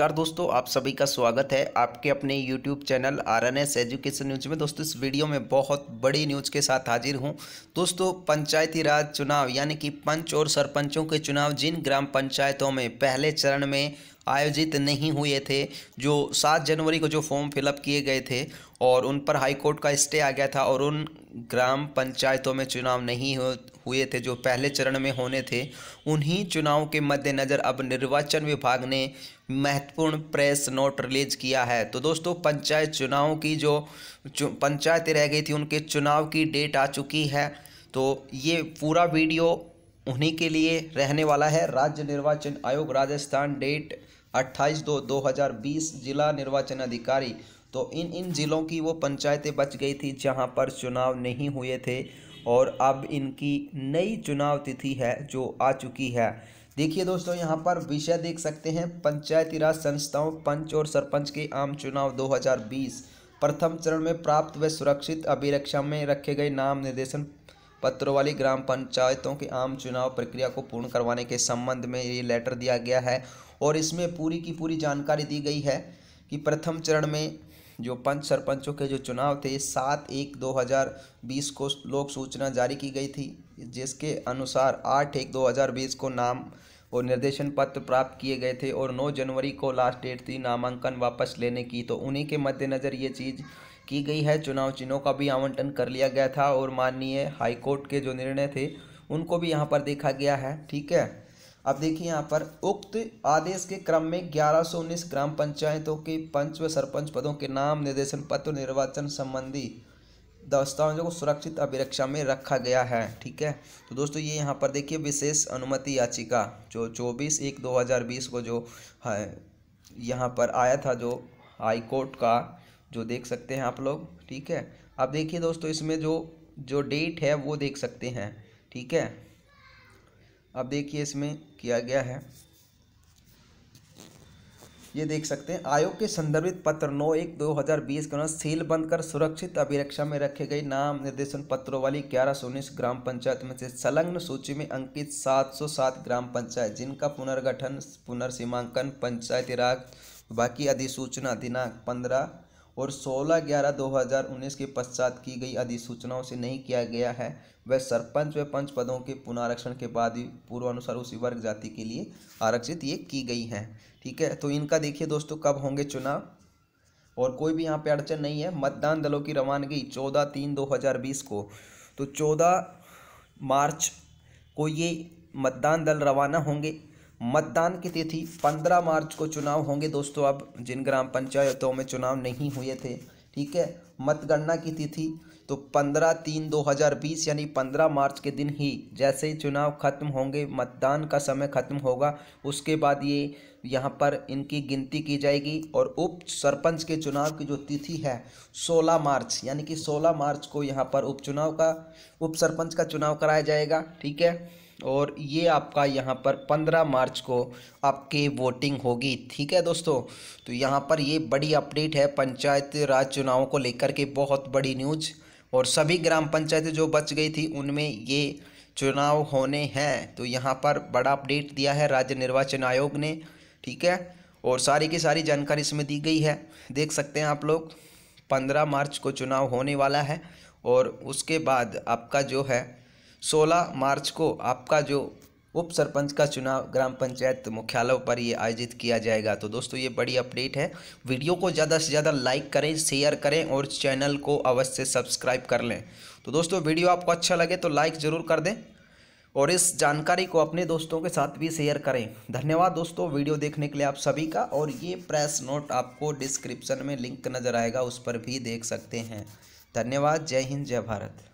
नमस्कार दोस्तों आप सभी का स्वागत है आपके अपने YouTube channel R N S education news में दोस्तों इस वीडियो में बहुत बड़ी न्यूज़ के साथ हाजिर हूं दोस्तों पंचायती राज चुनाव यानी कि पंच और सरपंचों के चुनाव जिन ग्राम पंचायतों में पहले चरण में आयोजित नहीं हुए थे जो सात जनवरी को जो फॉर्म फिलअप किए गए थे और उन पर हाईकोर्ट का स्टे आ गया था और उन ग्राम पंचायतों में चुनाव नहीं हुए थे जो पहले चरण में होने थे उन्हीं चुनाव के मद्देनज़र अब निर्वाचन विभाग ने महत्वपूर्ण प्रेस नोट रिलीज किया है तो दोस्तों पंचायत चुनाव की जो पंचायतें रह गई थी उनके चुनाव की डेट आ चुकी है तो ये पूरा वीडियो उन्हीं के लिए रहने वाला है राज्य निर्वाचन आयोग राजस्थान डेट अट्ठाईस दो दो हज़ार बीस जिला निर्वाचन अधिकारी तो इन इन ज़िलों की वो पंचायतें बच गई थी जहाँ पर चुनाव नहीं हुए थे और अब इनकी नई चुनाव तिथि है जो आ चुकी है देखिए दोस्तों यहाँ पर विषय देख सकते हैं पंचायती राज संस्थाओं पंच और सरपंच के आम चुनाव 2020 प्रथम चरण में प्राप्त व सुरक्षित अभिरक्षा में रखे गए नाम निर्देशन पत्रों वाली ग्राम पंचायतों के आम चुनाव प्रक्रिया को पूर्ण करवाने के संबंध में ये लेटर दिया गया है और इसमें पूरी की पूरी जानकारी दी गई है कि प्रथम चरण में जो पंच सरपंचों के जो चुनाव थे सात एक दो हज़ार बीस को लोक सूचना जारी की गई थी जिसके अनुसार आठ एक दो हज़ार बीस को नाम और निर्देशन पत्र प्राप्त किए गए थे और 9 जनवरी को लास्ट डेट थी नामांकन वापस लेने की तो उन्हीं के मद्देनज़र ये चीज़ की गई है चुनाव चिन्हों का भी आवंटन कर लिया गया था और माननीय हाईकोर्ट के जो निर्णय थे उनको भी यहाँ पर देखा गया है ठीक है अब देखिए यहाँ पर उक्त आदेश के क्रम में ग्यारह सौ उन्नीस ग्राम पंचायतों के पंच व सरपंच पदों के नाम निर्देशन पत्र निर्वाचन संबंधी दस्तावेजों को सुरक्षित अभिरक्षा में रखा गया है ठीक है तो दोस्तों ये यहाँ पर देखिए विशेष अनुमति याचिका जो चौबीस एक दो हज़ार बीस को जो है यहाँ पर आया था जो हाई कोर्ट का जो देख सकते हैं आप लोग ठीक है अब देखिए दोस्तों इसमें जो जो डेट है वो देख सकते हैं ठीक है अब देखिए इसमें किया गया है ये देख सकते हैं आयोग के संदर्भित पत्र नौ एक दो हज़ार बीस के अनुसार सील बंद कर सुरक्षित अभिरक्षा में रखे गए नाम निर्देशन पत्रों वाली ग्यारह सौ उन्नीस ग्राम पंचायत में से संलग्न सूची में अंकित सात सौ सात ग्राम पंचायत जिनका पुनर्गठन पुनर्सीमांकन पंचायती राग बाकी अधिसूचना दिनांक पंद्रह और 16 ग्यारह 2019 के पश्चात की गई अधिसूचनाओं से नहीं किया गया है वह सरपंच व पंच पदों के पुनरक्षण के बाद ही पूर्वानुसार उसी वर्ग जाति के लिए आरक्षित ये की गई हैं ठीक है तो इनका देखिए दोस्तों कब होंगे चुनाव और कोई भी यहाँ पे अड़चन नहीं है मतदान दलों की रवानगी चौदह तीन दो हज़ार बीस को तो चौदह मार्च को ये मतदान दल रवाना होंगे मतदान की तिथि 15 मार्च को चुनाव होंगे दोस्तों अब जिन ग्राम पंचायतों में चुनाव नहीं हुए थे ठीक है मतगणना की तिथि तो 15 तीन 2020 यानी 15 मार्च के दिन ही जैसे ही चुनाव खत्म होंगे मतदान का समय खत्म होगा उसके बाद ये यहाँ पर इनकी गिनती की जाएगी और उप सरपंच के चुनाव की जो तिथि है 16 मार्च यानी कि 16 मार्च को यहाँ पर उपचुनाव का उप सरपंच का चुनाव कराया जाएगा ठीक है और ये आपका यहाँ पर पंद्रह मार्च को आपकी वोटिंग होगी ठीक है दोस्तों तो यहाँ पर ये बड़ी अपडेट है पंचायत राज चुनाव को लेकर के बहुत बड़ी न्यूज और सभी ग्राम पंचायत जो बच गई थी उनमें ये चुनाव होने हैं तो यहाँ पर बड़ा अपडेट दिया है राज्य निर्वाचन आयोग ने ठीक है और सारी की सारी जानकारी इसमें दी गई है देख सकते हैं आप लोग पंद्रह मार्च को चुनाव होने वाला है और उसके बाद आपका जो है 16 मार्च को आपका जो उप सरपंच का चुनाव ग्राम पंचायत मुख्यालय पर ये आयोजित किया जाएगा तो दोस्तों ये बड़ी अपडेट है वीडियो को ज़्यादा से ज़्यादा लाइक करें शेयर करें और चैनल को अवश्य सब्सक्राइब कर लें तो दोस्तों वीडियो आपको अच्छा लगे तो लाइक ज़रूर कर दें और इस जानकारी को अपने दोस्तों के साथ भी शेयर करें धन्यवाद दोस्तों वीडियो देखने के लिए आप सभी का और ये प्रेस नोट आपको डिस्क्रिप्शन में लिंक नज़र आएगा उस पर भी देख सकते हैं धन्यवाद जय हिंद जय भारत